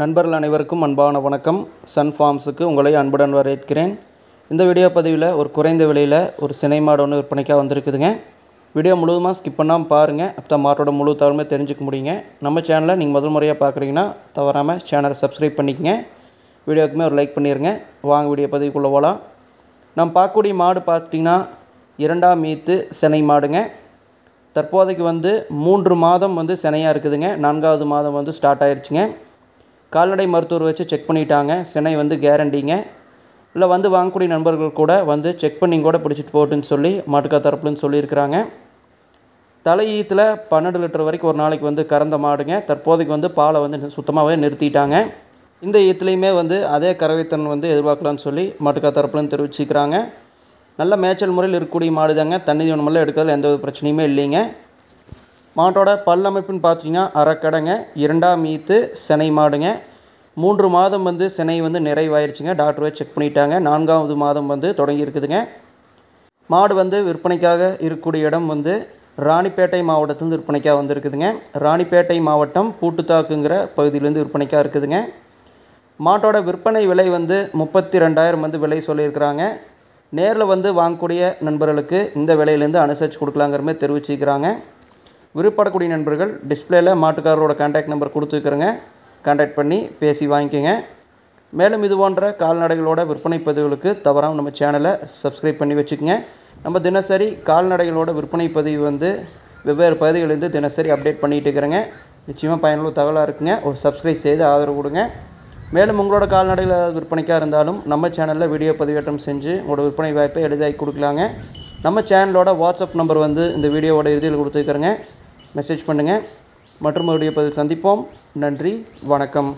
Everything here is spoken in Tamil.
நண்பர்கள் அனைவருக்கும் அன்பான வணக்கம் சன் ஃபார்ம்ஸுக்கு உங்களை அன்புடன் வரவேற்கிறேன் இந்த வீடியோ பதிவில் ஒரு குறைந்த விலையில் ஒரு சினைமாடு மாடு ஒன்று விற்பனைக்காக வந்திருக்குதுங்க வீடியோ முழுவதுமாக ஸ்கிப் பண்ணாமல் பாருங்கள் அப்போ தான் மாட்டோட முழு தகவலுமே தெரிஞ்சுக்க முடியுங்க நம்ம சேனலை நீங்கள் முதல் முறையாக பார்க்குறீங்கன்னா தவறாமல் சேனலை சப்ஸ்கிரைப் பண்ணிக்கங்க வீடியோக்குமே ஒரு லைக் பண்ணிடுங்க வாங்க வீடியோ பதிவுக்குள்ளே போகலாம் நம்ம பார்க்கக்கூடிய மாடு பார்த்திங்கன்னா இரண்டாம் மீத்து சினை மாடுங்க தற்போதைக்கு வந்து மூன்று மாதம் வந்து சினையாக இருக்குதுங்க நான்காவது மாதம் வந்து ஸ்டார்ட் ஆயிடுச்சுங்க கால்நடை மருத்துவர் வச்சு செக் பண்ணிட்டாங்க சென்னை வந்து கேரண்டிங்க இல்லை வந்து வாங்கக்கூடிய நண்பர்கள் கூட வந்து செக் பண்ணி கூட பிடிச்சிட்டு போட்டுன்னு சொல்லி மாட்டுக்கா தரப்புலன்னு சொல்லியிருக்கிறாங்க தலையீத்தில் பன்னெண்டு லிட்டர் வரைக்கும் ஒரு நாளைக்கு வந்து கறந்த மாடுங்க தற்போதைக்கு வந்து பாலை வந்து சுத்தமாகவே நிறுத்திட்டாங்க இந்த ஈத்துலேயுமே வந்து அதே கறவைத்தன் வந்து எதிர்பார்க்கலான்னு சொல்லி மாட்டுக்கா தரப்புலன்னு தெரிவிச்சுக்கிறாங்க நல்ல மேய்ச்சல் முறையில் இருக்கக்கூடிய மாடு தாங்க தண்ணி தீவனமெல்லாம் எடுக்கிறதுல எந்த ஒரு பிரச்சனையுமே இல்லைங்க மாட்டோட பல்லமைப்புன்னு பார்த்தீங்கன்னா அறக்கடைங்க இரண்டாம் ஈத்து சினை மாடுங்க மூன்று மாதம் வந்து சினை வந்து நிறைவாயிருச்சுங்க டாக்டரே செக் பண்ணிட்டாங்க நான்காவது மாதம் வந்து தொடங்கி இருக்குதுங்க மாடு வந்து விற்பனைக்காக இருக்கக்கூடிய இடம் வந்து ராணிப்பேட்டை மாவட்டத்துலேருந்து விற்பனைக்காக வந்துருக்குதுங்க ராணிப்பேட்டை மாவட்டம் பூட்டுத்தாக்குங்கிற பகுதியிலேருந்து விற்பனைக்காக இருக்குதுங்க மாட்டோட விற்பனை விலை வந்து முப்பத்தி ரெண்டாயிரம் வந்து விலை சொல்லியிருக்கிறாங்க நேரில் வந்து வாங்கக்கூடிய நண்பர்களுக்கு இந்த விலையிலேருந்து அனுசரித்து கொடுக்கலாங்கிற மாதிரி தெரிவிச்சுக்கிறாங்க விருப்பப்படக்கூடிய நண்பர்கள் டிஸ்பிளேயில் மாட்டுக்காரரோட காண்டாக்ட் நம்பர் கொடுத்துருக்குறேங்க காண்டாக்ட் பண்ணி பேசி வாங்கிக்கோங்க மேலும் இது போன்ற கால்நடைகளோட விற்பனை பதிவுகளுக்கு தவறாமல் நம்ம சேனலை சப்ஸ்கிரைப் பண்ணி வச்சுக்கோங்க நம்ம தினசரி கால்நடைகளோட விற்பனை பதிவு வந்து வெவ்வேறு பகுதிகளிலிருந்து தினசரி அப்டேட் பண்ணிகிட்டு இருக்கிறேங்க நிச்சயமாக பயனுள்ள தகவலாக இருக்குங்க ஒரு சப்ஸ்கிரைப் செய்து ஆதரவு கொடுங்க மேலும் உங்களோட கால்நடைகள் ஏதாவது விற்பனைக்காக இருந்தாலும் நம்ம சேனலில் வீடியோ பதிவேற்றம் செஞ்சு உங்களோட விற்பனை வாய்ப்பை எளிதாகி கொடுக்கலாங்க நம்ம சேனலோட வாட்ஸ்அப் நம்பர் வந்து இந்த வீடியோவோட இறுதியில் கொடுத்துருக்குறேங்க மெசேஜ் பண்ணுங்கள் மற்றும் மறுபடியும் பதில் சந்திப்போம் நன்றி வணக்கம்